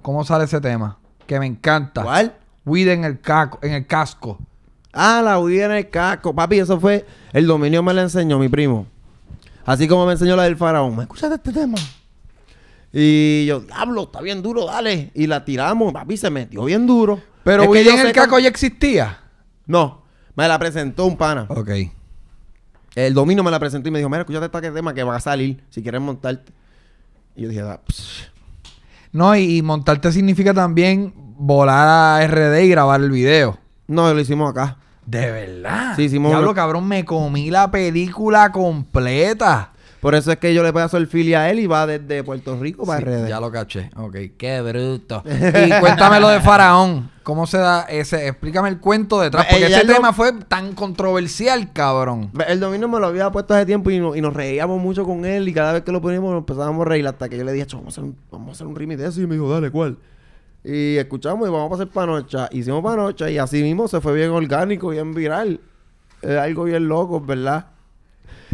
¿Cómo sale ese tema? Que me encanta. ¿Cuál? Huida en el, casco. Ah, la huida en el casco. Papi, eso fue. El dominio me la enseñó mi primo. Así como me enseñó la del faraón. ¿Me escuchaste este tema? Y yo, diablo, está bien duro, dale. Y la tiramos, papi, se metió bien duro. Pero huida en el casco ya existía. No, me la presentó un pana. Ok. El dominio me la presentó y me dijo, mira, escúchate este tema que va a salir si quieres montarte. Y yo dije, ah, psh. No, y, montarte significa también volar a RD y grabar el video. No, lo hicimos acá. De verdad. Sí, hicimos. Diablo, cabrón, me comí la película completa. Por eso es que yo le paso el fili a él y va desde Puerto Rico para RD. Ya lo caché. Ok, qué bruto. y cuéntame lo de Faraón. ¿Cómo se da ese? Explícame el cuento detrás, porque eh, ese tema fue tan controversial, cabrón. El dominio me lo había puesto hace tiempo y, y, nos reíamos mucho con él y cada vez que lo poníamos empezábamos a reír hasta que yo le dije, vamos a hacer un, vamos a un remix de eso y me dijo, dale, ¿cuál? Y escuchamos y vamos a hacer panocha. Hicimos panocha y así mismo se fue bien orgánico, bien viral. algo bien loco, ¿verdad?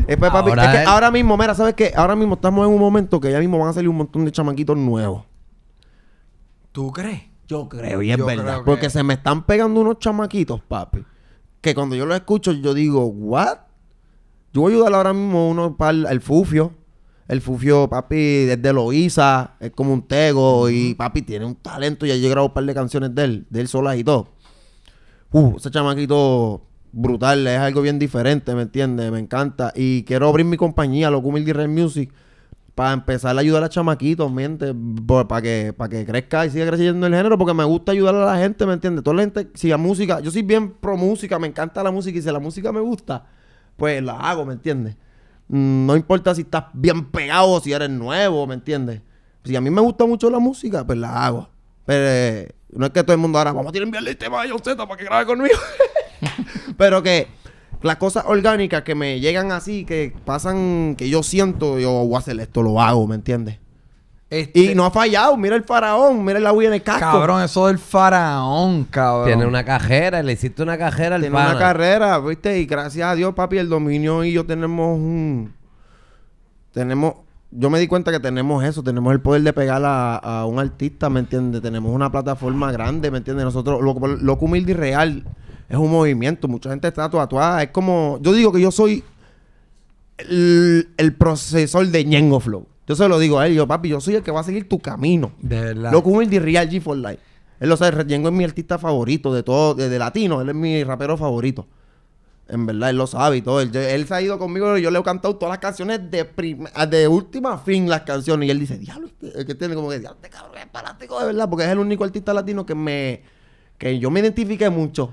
es que ahora mismo, mira, ¿sabes qué? Ahora mismo estamos en un momento que ya mismo van a salir un montón de chamaquitos nuevos. ¿Tú crees? Yo creo, y es verdad. Porque se me están pegando unos chamaquitos, papi. Que cuando yo los escucho, yo digo, ¿what? Yo voy a ayudar ahora mismo uno para el Fufio. El Fufio, papi, desde Loiza, es como un tego. Y papi tiene un talento. Y yo grabado un par de canciones de él, de él solas y todo. Uh, ese chamaquito brutal, es algo bien diferente, ¿me entiendes? Me encanta. Y quiero abrir mi compañía, lo Humilde Red Music para empezar a ayudar a chamaquitos, ¿me Para que, para que crezca y siga creciendo el género, porque me gusta ayudar a la gente, ¿me entiendes? Toda la gente, si la música, yo soy bien pro música, me encanta la música y si la música me gusta, pues la hago, ¿me entiendes? Mm, no importa si estás bien pegado o si eres nuevo, ¿me entiendes? Si a mí me gusta mucho la música, pues la hago. Pero eh, no es que todo el mundo ahora, vamos a tirar enviarle el tema a John para que grabe conmigo. Pero que las cosas orgánicas que me llegan así, que pasan, que yo siento, yo voy a hacer esto, lo hago, ¿me entiendes? Y este no ha fallado, mira el faraón, mira la en el casco. Cabrón, eso del faraón, cabrón. Tiene una cajera, le hiciste una cajera al Tiene una carrera, ¿viste? Y gracias a Dios, papi, el dominio y yo tenemos un. Tenemos. Yo me di cuenta que tenemos eso, tenemos el poder de pegar a, un artista, ¿me entiendes? Tenemos una plataforma grande, ¿me entiendes? Nosotros, loco humilde y real es un movimiento. Mucha gente está tatuada. Es como. Yo digo que yo soy el, el procesor de Ñengo Flow. Yo se lo digo a él, yo, papi, yo soy el que va a seguir tu camino. De verdad. Loco de Real G for Life. Él lo sabe, Ñengo es mi artista favorito de todo, de, latino, él es mi rapero favorito. En verdad, él lo sabe y todo. Él, se ha ido conmigo, yo le he cantado todas las canciones de, ah, de última fin, las canciones. Y él dice, diablo, Es este, que tiene como que, diablo, este cabrón es palático de verdad, porque es el único artista latino que me, que yo me identifique mucho.